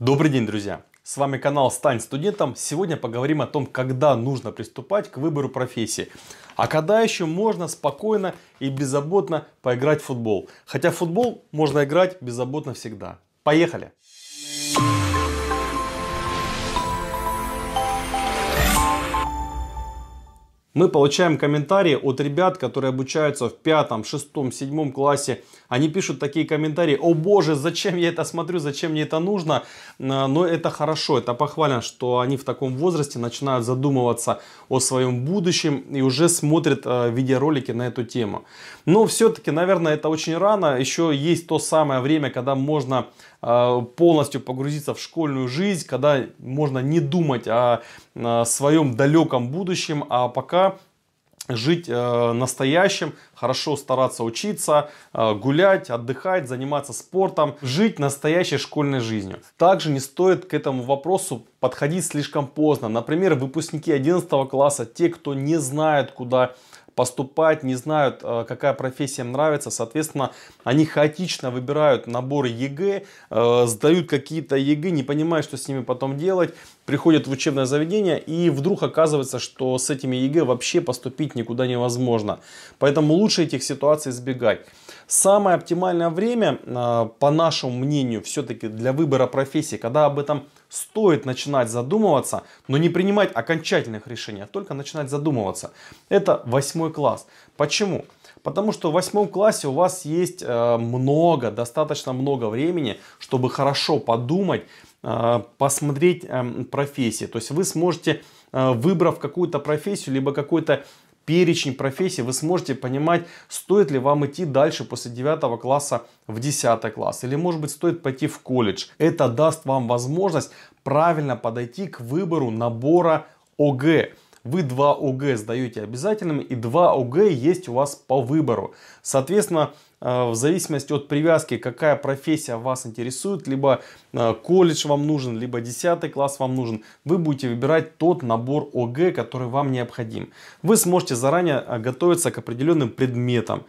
Добрый день, друзья! С вами канал «Стань студентом». Сегодня поговорим о том, когда нужно приступать к выбору профессии. А когда еще можно спокойно и беззаботно поиграть в футбол. Хотя в футбол можно играть беззаботно всегда. Поехали! Мы получаем комментарии от ребят, которые обучаются в пятом, шестом, седьмом классе. Они пишут такие комментарии. О боже, зачем я это смотрю, зачем мне это нужно? А, но это хорошо, это похвально, что они в таком возрасте начинают задумываться о своем будущем и уже смотрят а, видеоролики на эту тему. Но все-таки, наверное, это очень рано. Еще есть то самое время, когда можно а, полностью погрузиться в школьную жизнь, когда можно не думать о а, своем далеком будущем, а пока жить э, настоящим, хорошо стараться учиться, э, гулять, отдыхать, заниматься спортом, жить настоящей школьной жизнью. Также не стоит к этому вопросу подходить слишком поздно. Например, выпускники 11 класса, те, кто не знает, куда поступать, не знают, э, какая профессия им нравится. Соответственно, они хаотично выбирают наборы ЕГЭ, э, сдают какие-то ЕГЭ, не понимая что с ними потом делать приходят в учебное заведение и вдруг оказывается, что с этими ЕГЭ вообще поступить никуда невозможно. Поэтому лучше этих ситуаций избегать. Самое оптимальное время, а, по нашему мнению, все-таки для выбора профессии, когда об этом стоит начинать задумываться, но не принимать окончательных решений, а только начинать задумываться. Это восьмой класс. Почему? Потому что в восьмом классе у вас есть а, много, достаточно много времени, чтобы хорошо подумать а, посмотреть эм, профессии. То есть вы сможете, э, выбрав какую-то профессию, либо какой-то перечень профессий, вы сможете понимать, стоит ли вам идти дальше после 9 класса в 10 класс, или может быть стоит пойти в колледж. Это даст вам возможность правильно подойти к выбору набора ОГЭ. Вы 2 ОГЭ сдаете обязательными и 2 ОГЭ есть у вас по выбору. Соответственно, а, в зависимости от привязки, какая профессия вас интересует, либо а, колледж вам нужен, либо 10 класс вам нужен, вы будете выбирать тот набор ОГ, который вам необходим. Вы сможете заранее а, готовиться к определенным предметам.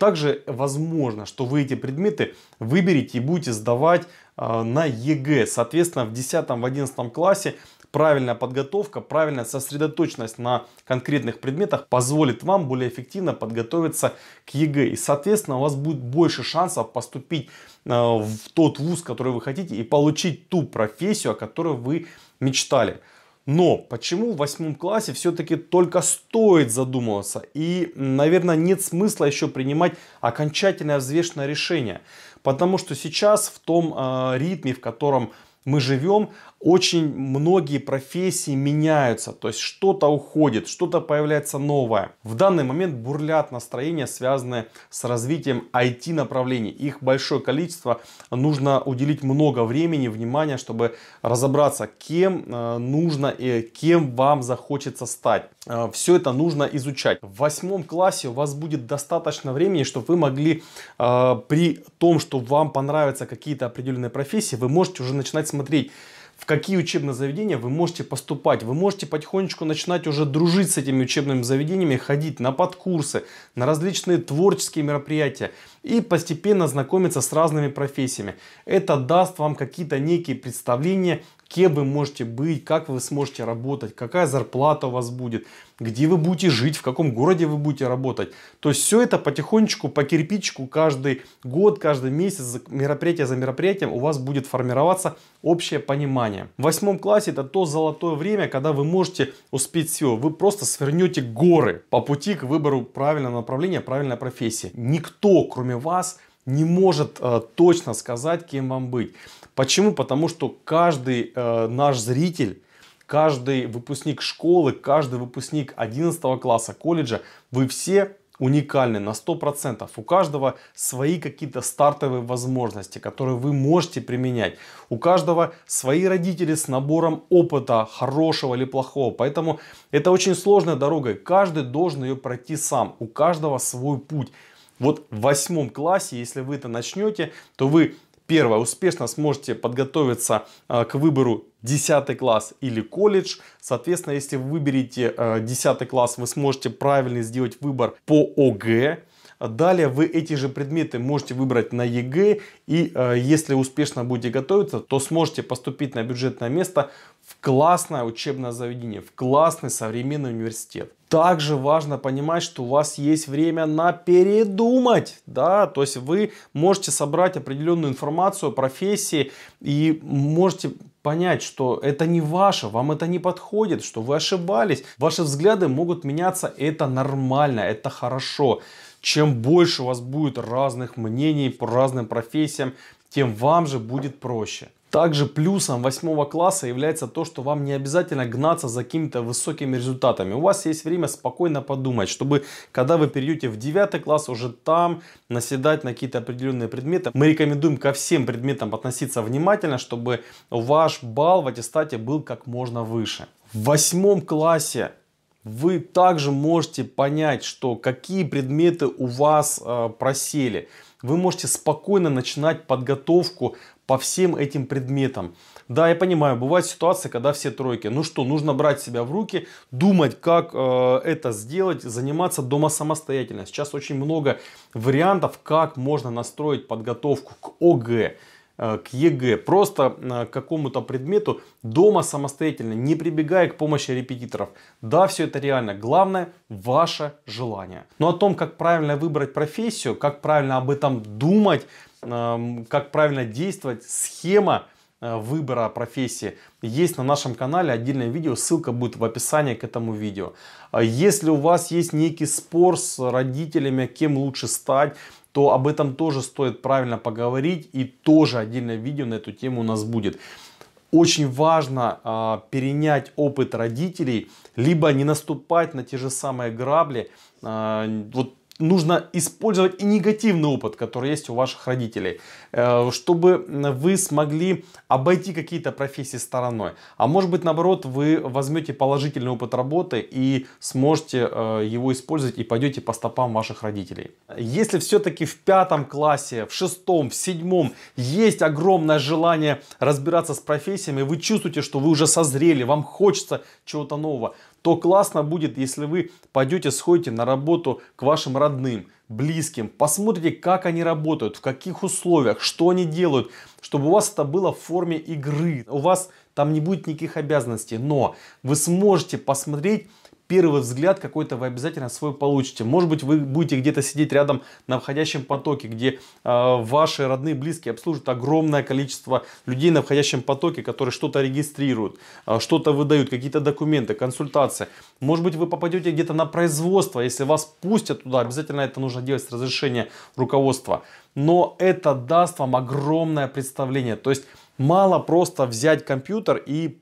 Также возможно, что вы эти предметы выберете и будете сдавать на ЕГЭ. Соответственно, в 10-11 классе правильная подготовка, правильная сосредоточенность на конкретных предметах позволит вам более эффективно подготовиться к ЕГЭ. И, соответственно, у вас будет больше шансов поступить э, в тот вуз, который вы хотите, и получить ту профессию, о которой вы мечтали. Но почему в восьмом классе все-таки только стоит задумываться и, наверное, нет смысла еще принимать окончательное взвешенное решение? Потому что сейчас в том э, ритме, в котором мы живем, очень многие профессии меняются, то есть что-то уходит, что-то появляется новое. В данный момент бурлят настроения, связанные с развитием IT направлений. Их большое количество, нужно уделить много времени, внимания, чтобы разобраться, кем э, нужно и кем вам захочется стать. Э, Все это нужно изучать. В восьмом классе у вас будет достаточно времени, чтобы вы могли э, при том, что вам понравятся какие-то определенные профессии, вы можете уже начинать смотреть, в какие учебные заведения вы можете поступать. Вы можете потихонечку начинать уже дружить с этими учебными заведениями, ходить на подкурсы, на различные творческие мероприятия и постепенно знакомиться с разными профессиями. Это даст вам какие-то некие представления, кем вы можете быть, как вы сможете работать, какая зарплата у вас будет где вы будете жить, в каком городе вы будете работать. То есть все это потихонечку, по кирпичику, каждый год, каждый месяц, мероприятие за мероприятием у вас будет формироваться общее понимание. В восьмом классе это то золотое время, когда вы можете успеть все. Вы просто свернете горы по пути к выбору правильного направления, правильной профессии. Никто, кроме вас, не может э, точно сказать, кем вам быть. Почему? Потому что каждый э, наш зритель каждый выпускник школы, каждый выпускник 11 класса колледжа, вы все уникальны на 100%. У каждого свои какие-то стартовые возможности, которые вы можете применять. У каждого свои родители с набором опыта, хорошего или плохого. Поэтому это очень сложная дорога, и каждый должен ее пройти сам. У каждого свой путь. Вот в восьмом классе, если вы это начнете, то вы Первое, успешно сможете подготовиться а, к выбору 10 класс или колледж. Соответственно, если вы выберете 10 а, класс, вы сможете правильно сделать выбор по ОГЭ. Далее вы эти же предметы можете выбрать на ЕГЭ и э, если успешно будете готовиться, то сможете поступить на бюджетное место в классное учебное заведение, в классный современный университет. Также важно понимать, что у вас есть время на передумать, да, то есть вы можете собрать определенную информацию о профессии и можете понять, что это не ваше, вам это не подходит, что вы ошибались. Ваши взгляды могут меняться, это нормально, это хорошо. Чем больше у вас будет разных мнений по разным профессиям, тем вам же будет проще. Также плюсом восьмого класса является то, что вам не обязательно гнаться за какими-то высокими результатами. У вас есть время спокойно подумать, чтобы когда вы перейдете в девятый класс, уже там наседать на какие-то определенные предметы. Мы рекомендуем ко всем предметам относиться внимательно, чтобы ваш балл в аттестате был как можно выше. В восьмом классе вы также можете понять, что какие предметы у вас э, просели. Вы можете спокойно начинать подготовку по всем этим предметам. Да, я понимаю, бывают ситуации, когда все тройки. Ну что, нужно брать себя в руки, думать, как э, это сделать, заниматься дома самостоятельно. Сейчас очень много вариантов, как можно настроить подготовку к ОГЭ э, к ЕГЭ, просто э, к какому-то предмету дома самостоятельно, не прибегая к помощи репетиторов. Да, все это реально. Главное ваше желание. Но о том, как правильно выбрать профессию, как правильно об этом думать, как правильно действовать, схема э, выбора профессии есть на нашем канале отдельное видео, ссылка будет в описании к этому видео. А если у вас есть некий спор с родителями, кем лучше стать, то об этом тоже стоит правильно поговорить и тоже отдельное видео на эту тему у нас будет. Очень важно э, перенять опыт родителей, либо не наступать на те же самые грабли. Э, вот нужно использовать и негативный опыт, который есть у ваших родителей, э, чтобы вы смогли обойти какие-то профессии стороной. А может быть, наоборот, вы возьмете положительный опыт работы и сможете э, его использовать и пойдете по стопам ваших родителей. Если все-таки в пятом классе, в шестом, в седьмом есть огромное желание разбираться с профессиями, вы чувствуете, что вы уже созрели, вам хочется чего-то нового, то классно будет, если вы пойдете, сходите на работу к вашим родным, близким, посмотрите, как они работают, в каких условиях, что они делают, чтобы у вас это было в форме игры. У вас там не будет никаких обязанностей, но вы сможете посмотреть первый взгляд какой-то вы обязательно свой получите. Может быть, вы будете где-то сидеть рядом на входящем потоке, где э, ваши родные, близкие обслужат огромное количество людей на входящем потоке, которые что-то регистрируют, э, что-то выдают, какие-то документы, консультации. Может быть, вы попадете где-то на производство, если вас пустят туда, обязательно это нужно делать с разрешения руководства. Но это даст вам огромное представление. То есть мало просто взять компьютер и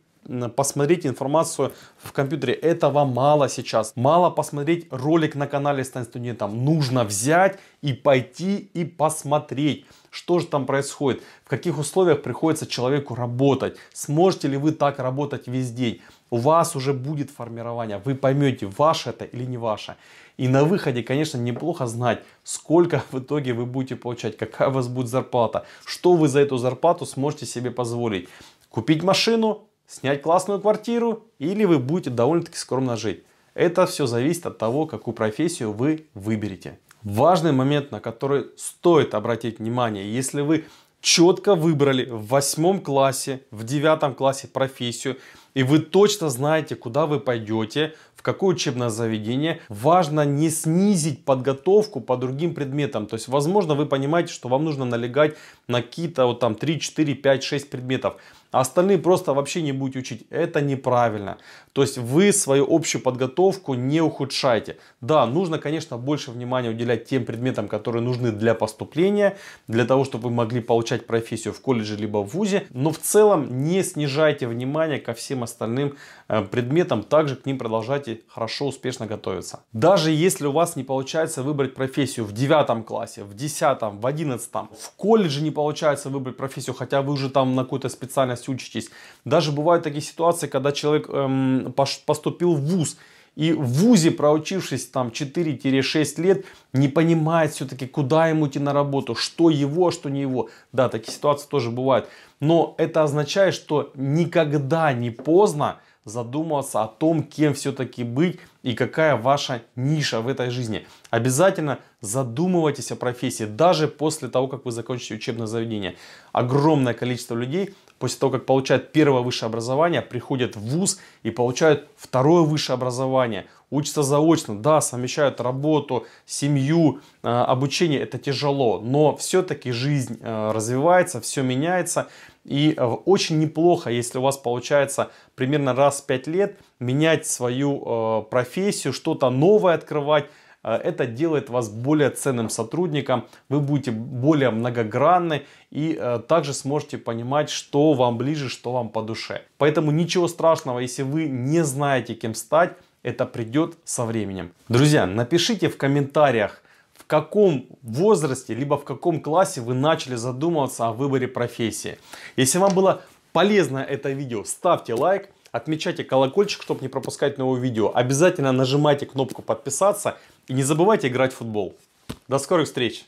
посмотреть информацию в компьютере. Этого мало сейчас. Мало посмотреть ролик на канале «Стань студентом». Нужно взять и пойти и посмотреть, что же там происходит, в каких условиях приходится человеку работать, сможете ли вы так работать весь день. У вас уже будет формирование, вы поймете, ваше это или не ваше. И на выходе, конечно, неплохо знать, сколько в итоге вы будете получать, какая у вас будет зарплата, что вы за эту зарплату сможете себе позволить. Купить машину, снять классную квартиру или вы будете довольно-таки скромно жить. Это все зависит от того, какую профессию вы выберете. Важный момент, на который стоит обратить внимание, если вы четко выбрали в восьмом классе, в девятом классе профессию, и вы точно знаете, куда вы пойдете, в какое учебное заведение, важно не снизить подготовку по другим предметам. То есть, возможно, вы понимаете, что вам нужно налегать на какие-то вот там 3, 4, 5, 6 предметов а остальные просто вообще не будете учить. Это неправильно. То есть вы свою общую подготовку не ухудшаете. Да, нужно, конечно, больше внимания уделять тем предметам, которые нужны для поступления, для того, чтобы вы могли получать профессию в колледже либо в ВУЗе, но в целом не снижайте внимание ко всем остальным э, предметам, также к ним продолжайте хорошо, успешно готовиться. Даже если у вас не получается выбрать профессию в 9 классе, в 10, в 11, в колледже не получается выбрать профессию, хотя вы уже там на какую-то специальность специальность учитесь. Даже бывают такие ситуации, когда человек эм, поступил в ВУЗ, и в ВУЗе, проучившись там 4-6 лет, не понимает все-таки, куда ему идти на работу, что его, что не его. Да, такие ситуации тоже бывают. Но это означает, что никогда не поздно задумываться о том, кем все-таки быть и какая ваша ниша в этой жизни. Обязательно задумывайтесь о профессии, даже после того, как вы закончите учебное заведение. Огромное количество людей после того, как получают первое высшее образование, приходят в ВУЗ и получают второе высшее образование учатся заочно, да, совмещают работу, семью, э, обучение, это тяжело, но все-таки жизнь э, развивается, все меняется, и э, очень неплохо, если у вас получается примерно раз в 5 лет менять свою профессию, что-то новое открывать, это делает вас более ценным сотрудником, вы будете более многогранны и также сможете понимать, что вам ближе, что вам по душе. Поэтому ничего страшного, если вы не знаете, кем стать, это придет со временем. Друзья, напишите в комментариях, в каком возрасте, либо в каком классе вы начали задумываться о выборе профессии. Если вам было полезно это видео, ставьте лайк, отмечайте колокольчик, чтобы не пропускать новые видео. Обязательно нажимайте кнопку подписаться и не забывайте играть в футбол. До скорых встреч!